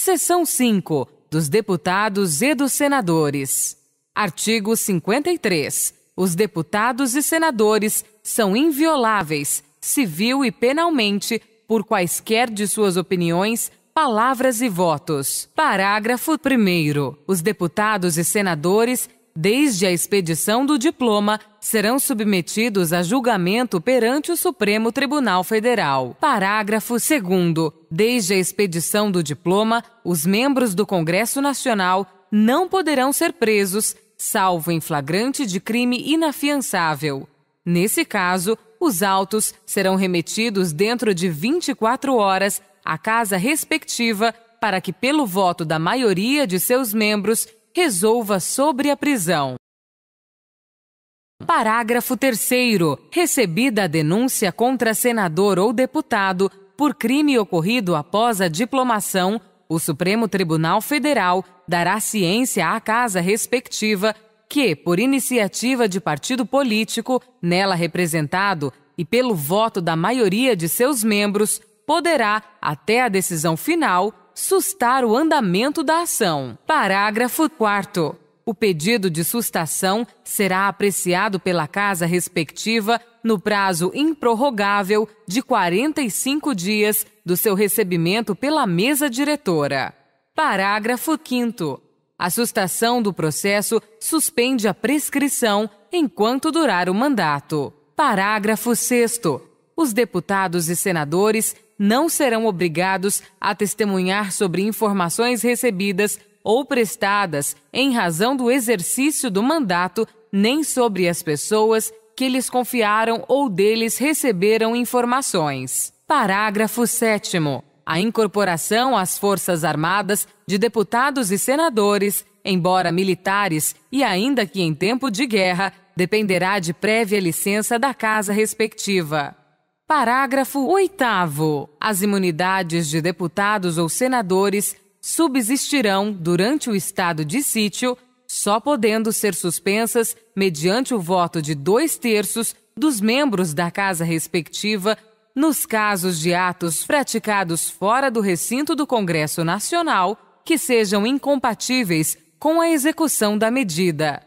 Seção 5 dos deputados e dos senadores. Artigo 53. Os deputados e senadores são invioláveis, civil e penalmente, por quaisquer de suas opiniões, palavras e votos. Parágrafo 1. Os deputados e senadores desde a expedição do diploma, serão submetidos a julgamento perante o Supremo Tribunal Federal. Parágrafo 2. Desde a expedição do diploma, os membros do Congresso Nacional não poderão ser presos, salvo em flagrante de crime inafiançável. Nesse caso, os autos serão remetidos dentro de 24 horas à casa respectiva para que, pelo voto da maioria de seus membros, resolva sobre a prisão. Parágrafo 3. Recebida a denúncia contra senador ou deputado por crime ocorrido após a diplomação, o Supremo Tribunal Federal dará ciência à casa respectiva que, por iniciativa de partido político, nela representado, e pelo voto da maioria de seus membros, poderá, até a decisão final, sustar o andamento da ação. Parágrafo 4. O pedido de sustação será apreciado pela casa respectiva no prazo improrrogável de 45 dias do seu recebimento pela mesa diretora. Parágrafo 5. A sustação do processo suspende a prescrição enquanto durar o mandato. Parágrafo 6 os deputados e senadores não serão obrigados a testemunhar sobre informações recebidas ou prestadas em razão do exercício do mandato, nem sobre as pessoas que lhes confiaram ou deles receberam informações. Parágrafo 7. A incorporação às Forças Armadas de deputados e senadores, embora militares e ainda que em tempo de guerra, dependerá de prévia licença da casa respectiva. Parágrafo 8. As imunidades de deputados ou senadores subsistirão durante o estado de sítio, só podendo ser suspensas mediante o voto de dois terços dos membros da casa respectiva nos casos de atos praticados fora do recinto do Congresso Nacional que sejam incompatíveis com a execução da medida.